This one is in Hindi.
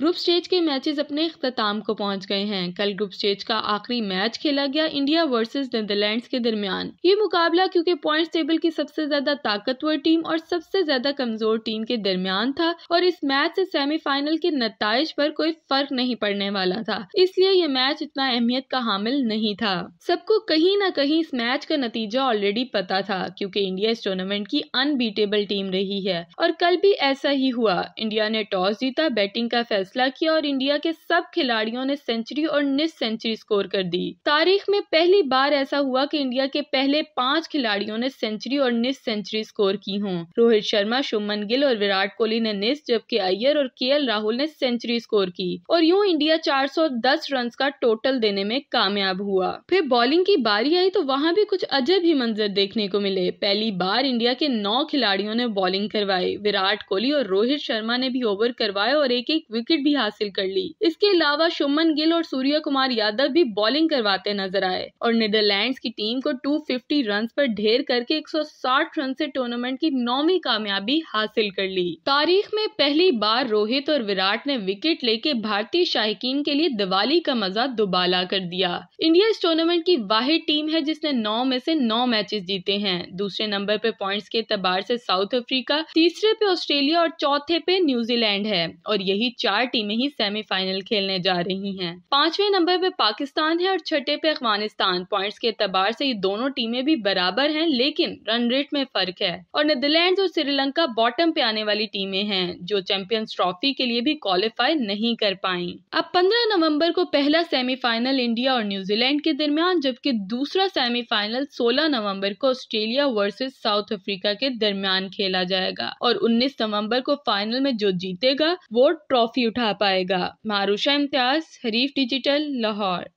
ग्रुप स्टेज के मैचेस अपने अख्ताम को पहुंच गए हैं कल ग्रुप स्टेज का आखिरी मैच खेला गया इंडिया वर्सेस नीदरलैंड के दरमियान ये मुकाबला क्योंकि पॉइंट्स टेबल की सबसे ज्यादा ताकतवर टीम और सबसे ज्यादा कमजोर टीम के दरमियान था और इस मैच से सेमीफाइनल के नतज पर कोई फर्क नहीं पड़ने वाला था इसलिए ये मैच इतना अहमियत का हामिल नहीं था सबको कहीं ना कहीं इस मैच का नतीजा ऑलरेडी पता था क्योंकि इंडिया इस टूर्नामेंट की अनबीटेबल टीम रही है और कल भी ऐसा ही हुआ इंडिया ने टॉस जीता बैटिंग का फैसला फैसला किया और इंडिया के सब खिलाड़ियों ने सेंचुरी और निस सेंचुरी स्कोर कर दी तारीख में पहली बार ऐसा हुआ कि इंडिया के पहले पांच खिलाड़ियों ने सेंचुरी और निस सेंचुरी स्कोर की हों रोहित शर्मा शुभमन गिल और विराट कोहली ने निस जबकि अय्यर और के राहुल ने सेंचुरी स्कोर की और यूँ इंडिया 410 रन का टोटल देने में कामयाब हुआ फिर बॉलिंग की बारी आई तो वहाँ भी कुछ अजब ही मंजर देखने को मिले पहली बार इंडिया के नौ खिलाड़ियों ने बॉलिंग करवाई विराट कोहली और रोहित शर्मा ने भी ओवर करवाए और एक एक विकेट विकेट भी हासिल कर ली इसके अलावा शुमन गिल और सूर्य कुमार यादव भी बॉलिंग करवाते नजर आए और नीदरलैंड की टीम को 250 रन आरोप ढेर करके 160 रन से टूर्नामेंट की नौवीं कामयाबी हासिल कर ली तारीख में पहली बार रोहित और विराट ने विकेट लेके भारतीय शाहकीन के लिए दिवाली का मजा दुबाला कर दिया इंडिया इस टूर्नामेंट की वाहिद टीम है जिसने नौ में से नौ मैचेस जीते हैं दूसरे नंबर पे पॉइंट्स के तबार से साउथ अफ्रीका तीसरे पे ऑस्ट्रेलिया और चौथे पे न्यूजीलैंड है और यही चार टीमें ही सेमीफाइनल खेलने जा रही हैं पांचवें नंबर पे पाकिस्तान है और छठे पे अफगानिस्तान पॉइंट्स के अतबार से ये दोनों टीमें भी बराबर हैं लेकिन रन रेट में फर्क है और नीदरलैंड और श्रीलंका बॉटम पे आने वाली टीमें हैं जो चैंपियंस ट्रॉफी के लिए भी क्वालिफाई नहीं कर पाई अब पंद्रह नवम्बर को पहला सेमीफाइनल इंडिया और न्यूजीलैंड के दरमियान जबकि दूसरा सेमीफाइनल सोलह नवम्बर को ऑस्ट्रेलिया वर्सेज साउथ अफ्रीका के दरमियान खेला जाएगा और उन्नीस नवम्बर को फाइनल में जो जीतेगा वो ट्रॉफी उठा उठा पाएगा मारूशा इम्तियाज़ हरीफ डिजिटल लाहौर